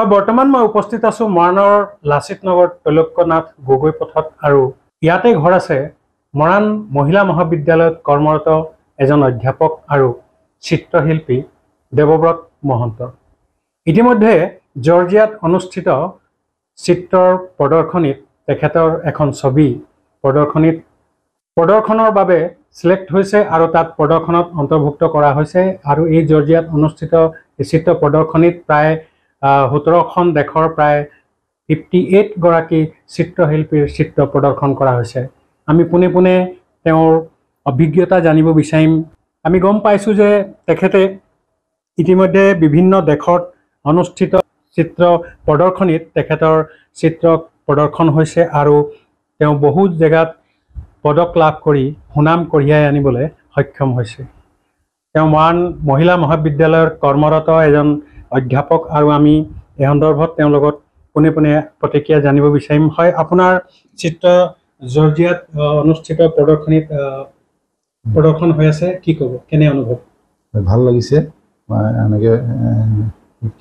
হয় বৰ্তমান মই উপস্থিত আছোঁ মৰাণৰ লাচিত নগৰ ত্ৰৈলক্যনাথ গগৈ পথত আৰু ইয়াতে ঘৰ আছে মৰাণ মহিলা মহাবিদ্যালয়ত কৰ্মৰত এজন অধ্যাপক আৰু চিত্ৰশিল্পী দেৱব্ৰত মহন্ত ইতিমধ্যে জৰ্জিয়াত অনুষ্ঠিত চিত্ৰৰ প্ৰদৰ্শনীত তেখেতৰ এখন ছবি প্ৰদৰ্শনীত প্ৰদৰ্শনৰ বাবে চিলেক্ট হৈছে আৰু তাত প্ৰদৰ্শনত অন্তৰ্ভুক্ত কৰা হৈছে আৰু এই জৰ্জিয়াত অনুষ্ঠিত চিত্ৰ প্ৰদৰ্শনীত প্ৰায় সোতৰখন দেশৰ প্ৰায় ফিফটি এইটগৰাকী চিত্ৰশিল্পীৰ চিত্ৰ প্ৰদৰ্শন কৰা হৈছে আমি পোনে পোনে তেওঁৰ অভিজ্ঞতা জানিব বিচাৰিম আমি গম পাইছোঁ যে তেখেতে ইতিমধ্যে বিভিন্ন দেশত অনুষ্ঠিত চিত্ৰ প্ৰদৰ্শনীত তেখেতৰ চিত্ৰ প্ৰদৰ্শন হৈছে আৰু তেওঁ বহু জেগাত পদক লাভ কৰি সুনাম কঢ়িয়াই আনিবলৈ সক্ষম হৈছে তেওঁ মৰাণ মহিলা মহাবিদ্যালয়ৰ কৰ্মৰত এজন অধ্যাপক আৰু আমি এই সন্দৰ্ভত তেওঁৰ লগত পোনে পোনে প্ৰতিক্ৰিয়া জানিব বিচাৰিম হয় আপোনাৰ চিত্ৰ জৰ্জিয়াত অনুষ্ঠিত প্ৰদৰ্শনীত প্ৰদৰ্শন হৈ আছে কি ক'ব কেনে অনুভৱ ভাল লাগিছে এনেকৈ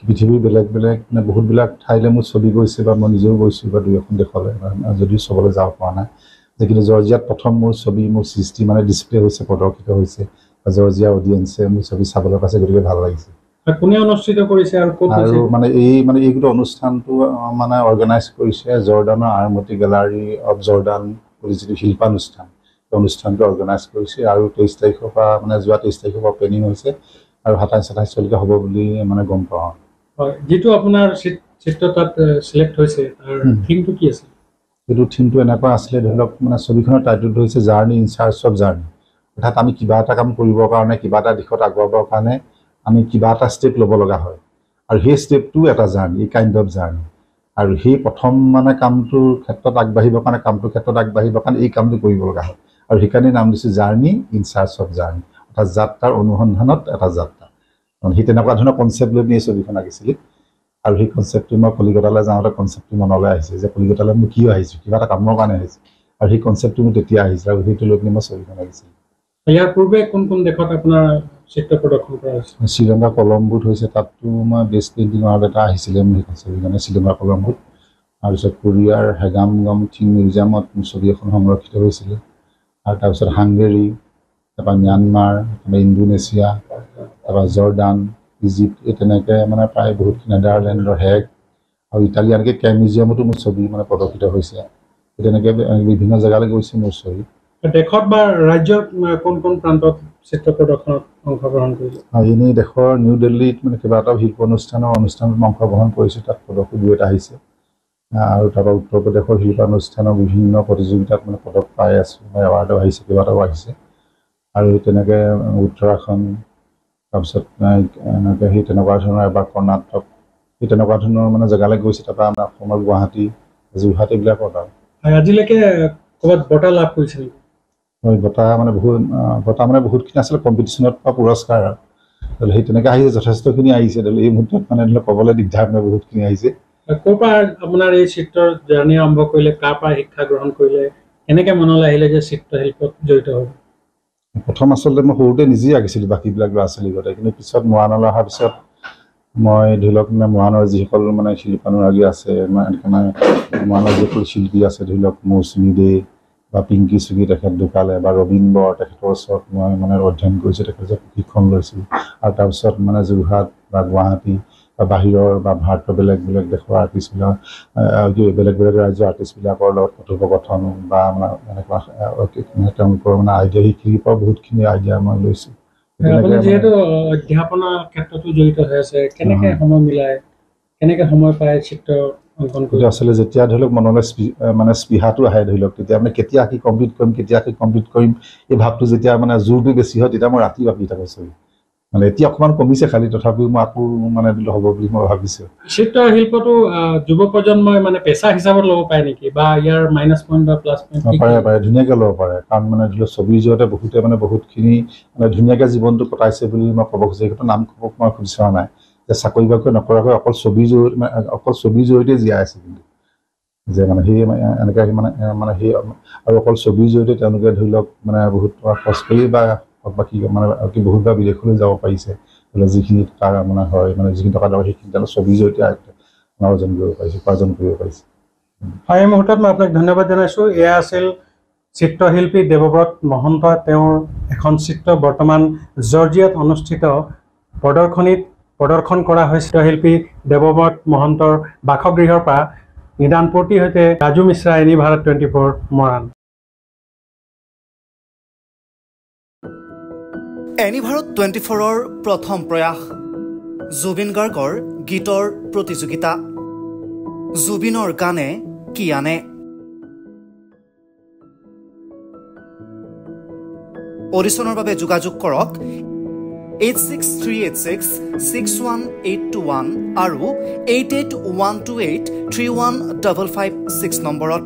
পৃথিৱীৰ বেলেগ বেলেগ মানে বহুতবিলাক ঠাইলৈ মোৰ ছবি গৈছে বা মই নিজেও গৈছোঁ বা দুই এখন দেশলৈ যদিও চবলৈ যাব পৰা নাই যে কিন্তু জৰ্জিয়াত প্ৰথম মোৰ ছবি মোৰ সৃষ্টি মানে ডিছপ্লে হৈছে প্ৰদৰ্শিত হৈছে বা জৰ্জিয়া অডিয়েঞ্চে মোৰ ছবি চাবলৈ পাইছে গতিকে ভাল লাগিছে কোনে অনুষ্ঠিত কৰিছে আৰু ক'ত আৰু মানে এই মানে এইটো অনুষ্ঠানটো মানে অৰ্গেনাইজ কৰিছে জৰ্ডানৰ আৰ্মতি গেলাৰী অফ জৰ্ডান বুলি যিটো শিল্পানুষ্ঠান সেই অনুষ্ঠানটো অৰ্গেনাইজ কৰিছে আৰু তেইছ তাৰিখৰ পৰা মানে যোৱা তেইছ তাৰিখৰ পৰা প্লেনিং হৈছে আৰু সাতাইছ সাতাইছলৈকে হ'ব বুলি মানে গম পাওঁ হয় যিটো আপোনাৰ চিত্ৰ তাত চিলেক্ট হৈছে তাৰ থিমটো কি আছিল এইটো থিমটো এনেকুৱা আছিলে ধৰি লওক মানে ছবিখনৰ টাইটেলটো হৈছে journey in search of journey অৰ্থাৎ আমি কিবা এটা কাম কৰিবৰ কাৰণে কিবা এটা দিশত আগুৱাবৰ কাৰণে আমি কিবা এটা ষ্টেপ ল'ব লগা হয় আৰু সেই ষ্টেপটোও এটা জাৰ্ণি এই কাইণ্ড অফ জাৰ্ণি আৰু সেই প্ৰথম মানে কামটোৰ ক্ষেত্ৰত আগবাঢ়িবৰ কাৰণে কামটোৰ ক্ষেত্ৰত আগবাঢ়িবৰ কাৰণে এই কামটো কৰিব লগা হয় আৰু সেইকাৰণে নাম দিছোঁ journey in search of journey অৰ্থাৎ যাত্ৰাৰ অনুসন্ধানত এটা যাত্ৰা সেই তেনেকুৱা ধৰণৰ কনচেপ্ট লৈ পিনি এই ছবিখন আঁকিছিলোঁ আৰু সেই কনচেপ্টটো মই কলিকতালৈ যাওঁতে কনচেপ্টটো মনলৈ আহিছে যে কলিকতালৈ মই কিয় আহিছোঁ কিবা এটা কামৰ কাৰণে আহিছোঁ আৰু সেই কনচেপ্টটো মোৰ তেতিয়া আহিছিল আৰু সেইটো লৈ পিনি মই ছবিখন আঁকিছিলোঁ ইয়াৰ পূৰ্বে কোন কোন দেশত আপোনাৰ প্ৰদৰ্শন কৰা হৈছে শ্ৰীলংকা কলম্বুত হৈছে তাততো মই বেষ্ট পেইণ্টিং আৰ্ট এটা আহিছিলে মোৰ সেইখন ছবি মানে শ্ৰীলংকা কলম্বুত তাৰপিছত কোৰিয়াৰ হেগাম গম থিং মিউজিয়ামত মোৰ ছবি এখন সংৰক্ষিত হৈছিলে আৰু তাৰপিছত হাংগেৰী তাৰপৰা ম্যানমাৰ তাৰপৰা ইণ্ডোনেছিয়া তাৰপৰা জৰ্ডান ইজিপ্ত এই তেনেকৈ মানে প্ৰায় বহুত নেডাৰলেণ্ডৰ হেগ আৰু ইটালী এনেকৈ কে মিউজিয়ামতো মোৰ ছবি মানে প্ৰদৰ্শিত হৈছে তেনেকৈ বিভিন্ন জেগালৈ গৈছে মোৰ ছবি দেশত বা ৰাজ্যত কোন কোন প্ৰান্তত চিত্ৰ প্ৰদৰ্শনত অংশগ্ৰহণ কৰিছে এনেই দেশৰ নিউ দিল্লীত মানে কিবা এটা শিল্প অনুষ্ঠানৰ অনুষ্ঠানত অংশগ্ৰহণ কৰিছোঁ তাত পদক দুই এটা আহিছে আৰু তাৰপৰা উত্তৰ প্ৰদেশৰ শিল্পানুষ্ঠানৰ বিভিন্ন প্ৰতিযোগিতাত মানে পদক পাই আছোঁ বা এৱাৰ্ডো আহিছে কেইবাটাও আহিছে আৰু তেনেকৈ উত্তৰাখণ্ড তাৰপিছত এনেকৈ সেই তেনেকুৱা ধৰণৰ এবাৰ কৰ্ণাটক সেই তেনেকুৱা ধৰণৰ মানে জেগালৈ গৈছে তাৰপৰা আমাৰ অসমৰ গুৱাহাটী যোৰহাট এইবিলাকত আৰু আজিলৈকে ক'ৰবাত বঁটা লাভ কৰিছিল মই বঁটা মানে বহুত বঁটা মানে বহুতখিনি আছিলে কম্পিটিশ্যনত বা পুৰস্কাৰ আৰু ধৰি লওক সেই তেনেকৈ আহিছে যথেষ্টখিনি আহিছে ধৰি লওক এই মুহূৰ্তত মানে ধৰি লওক ক'বলৈ দিগদাৰ মানে বহুতখিনি আহিছে ক'ৰ পৰা আপোনাৰ এই চিত্ৰৰ জাৰ্ণি আৰম্ভ কৰিলে কাৰ পৰা শিক্ষা গ্ৰহণ কৰিলে কেনেকৈ মনলৈ আহিলে যে চিত্ৰশিল্পত জড়িত হ'ব প্ৰথম আচলতে মই সৰুতে নিজেই আঁকিছিলোঁ বাকীবিলাক ল'ৰা ছোৱালীৰ কিন্তু পিছত মৰাণলৈ অহাৰ পিছত মই ধৰি লওক মানে মৰাণৰ যিসকল মানে শিল্পানুৰাগী আছে মানে মৰাণৰ যিসকল শিল্পী আছে ধৰি লওক মৌচুমী দেৱ বা পিংকি চুগি তেখেত ঢুকালে বা ৰবীন্দ্ৰ তেখেতৰ ওচৰত মই মানে অধ্যয়ন কৰিছোঁ তেখেতে প্ৰশিক্ষণ লৈছিলোঁ আৰু তাৰপিছত মানে যোৰহাট বা গুৱাহাটী বা বাহিৰৰ বা ভাৰতৰ বেলেগ বেলেগ দেশৰ আৰ্টিষ্টবিলাক বেলেগ বেলেগ ৰাজ্যৰ আৰ্টিষ্টবিলাকৰ লগত কথোপকথন বা আমাৰ এনেকুৱা তেওঁলোকৰ মানে আইডিয়া সেইখিনিৰ পৰা বহুতখিনি আইডিয়া মই লৈছোঁ অধ্যাপনাৰ ক্ষেত্ৰতো জড়িত হৈ আছে কেনেকৈ সময় মিলাই কেনেকৈ সময় পায় চিত্ৰ অংকনটো আছিলে যেতিয়া ধৰি লওক মনলৈ মানে স্পৃহাটো আহে ধৰি লওক তেতিয়া মানে কেতিয়া কি কমপ্লিট কৰিম কেতিয়া কি কমপ্লিট কৰিম এই ভাৱটো যেতিয়া মানে জোৰটো বেছি হয় তেতিয়া মই ৰাতি ভাবি থাকোঁ ছবি মানে এতিয়া অকণমান কমিছে খালি তথাপিও মই আকৌ মানে হ'ব বুলি মই ভাবিছোঁ চিত্ৰশিল্পটো যুৱ প্ৰজন্মই মানে পেচা হিচাপত ল'ব পাৰে নেকি বা ইয়াৰ মাইনাছ পইণ্ট বা প্লাছ পইণ্ট পাৰে পাৰে ধুনীয়াকৈ ল'ব পাৰে কাৰণ মানে ধৰি লওক ছবিৰ জৰিয়তে বহুতে মানে বহুতখিনি মানে ধুনীয়াকৈ জীৱনটো কটাইছে বুলি মই ক'ব খুজিছোঁ সেইটো নাম ক'ব মই খুজিছোঁ নাই যে চাকৰি বাকৰি নকৰাকৈ অকল ছবি জৰিয়তে অকল ছবিৰ জৰিয়তে জীয়াই আছে কিন্তু যে মানে সেই এনেকৈ মানে মানে সেই আৰু অকল ছবিৰ জৰিয়তে তেওঁলোকে ধৰি লওক মানে বহুত খৰচ কৰি বা হওক বা কি মানে কি বহুত বা বিদেশলৈ যাব পাৰিছে ধৰি লওক যিখিনি টকা মানে হয় মানে যিখিনি টকা লাগে সেইখিনি তেওঁলোকে ছবিৰ জৰিয়তে অৰ্জন কৰিব পাৰিছে উপাৰ্জন কৰিব পাৰিছে হয় এই মুহূৰ্তত মই আপোনাক ধন্যবাদ জনাইছোঁ এয়া আছিল চিত্ৰশিল্পী দেৱব্ৰত মহন্ত তেওঁৰ এখন চিত্ৰ বৰ্তমান জৰ্জিয়াত অনুষ্ঠিত প্ৰদৰ্শনীত প্ৰদৰ্শন কৰা হৈছে চিত্ৰশিল্পী দেৱব্ৰত মহন্তৰ বাসগৃহৰ পৰা নিদানপতিৰ সৈতে Raju Mishra N E Bharat twenty four Moran N E Bharat twenty ফ'ৰৰ প্ৰথম প্ৰয়াস জুবিন গাৰ্গৰ গীতৰ প্ৰতিযোগিতা জুবিনৰ গানে কি আনে অডিশ্যনৰ বাবে যোগাযোগ কৰক eight six three eight six six one eight two one আৰু eight eight one two eight three one double five six নম্বৰত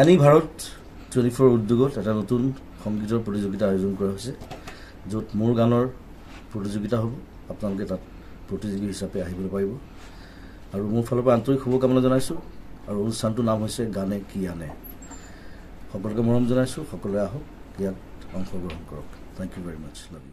এনি ভাৰত টুৱেণ্টি ফ'ৰ উদ্যোগত এটা নতুন সংগীতৰ প্ৰতিযোগিতা আয়োজন কৰা হৈছে য'ত মোৰ গানৰ প্ৰতিযোগিতা হ'ব আপোনালোকে তাত প্ৰতিযোগী হিচাপে আহিবলৈ পাৰিব আৰু মোৰ ফালৰ পৰা আন্তৰিক শুভকামনা জনাইছোঁ আৰু অনুষ্ঠানটোৰ নাম হৈছে গানে কি আনে সকলোকে মৰম জনাইছোঁ সকলোৱে আহক ইয়াত অংশগ্ৰহণ কৰক thank you very much love U